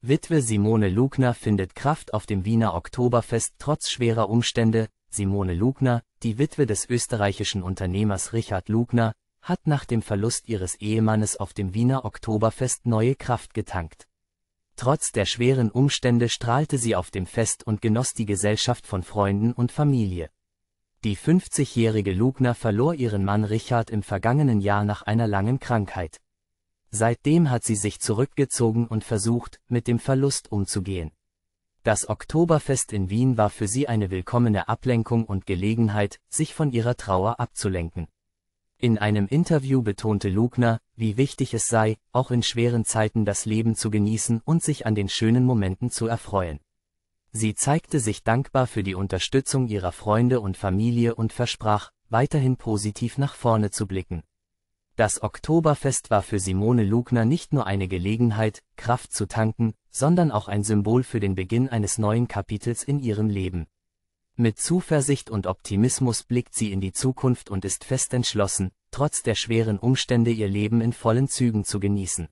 Witwe Simone Lugner findet Kraft auf dem Wiener Oktoberfest trotz schwerer Umstände. Simone Lugner, die Witwe des österreichischen Unternehmers Richard Lugner, hat nach dem Verlust ihres Ehemannes auf dem Wiener Oktoberfest neue Kraft getankt. Trotz der schweren Umstände strahlte sie auf dem Fest und genoss die Gesellschaft von Freunden und Familie. Die 50-jährige Lugner verlor ihren Mann Richard im vergangenen Jahr nach einer langen Krankheit. Seitdem hat sie sich zurückgezogen und versucht, mit dem Verlust umzugehen. Das Oktoberfest in Wien war für sie eine willkommene Ablenkung und Gelegenheit, sich von ihrer Trauer abzulenken. In einem Interview betonte Lugner, wie wichtig es sei, auch in schweren Zeiten das Leben zu genießen und sich an den schönen Momenten zu erfreuen. Sie zeigte sich dankbar für die Unterstützung ihrer Freunde und Familie und versprach, weiterhin positiv nach vorne zu blicken. Das Oktoberfest war für Simone Lugner nicht nur eine Gelegenheit, Kraft zu tanken, sondern auch ein Symbol für den Beginn eines neuen Kapitels in ihrem Leben. Mit Zuversicht und Optimismus blickt sie in die Zukunft und ist fest entschlossen, trotz der schweren Umstände ihr Leben in vollen Zügen zu genießen.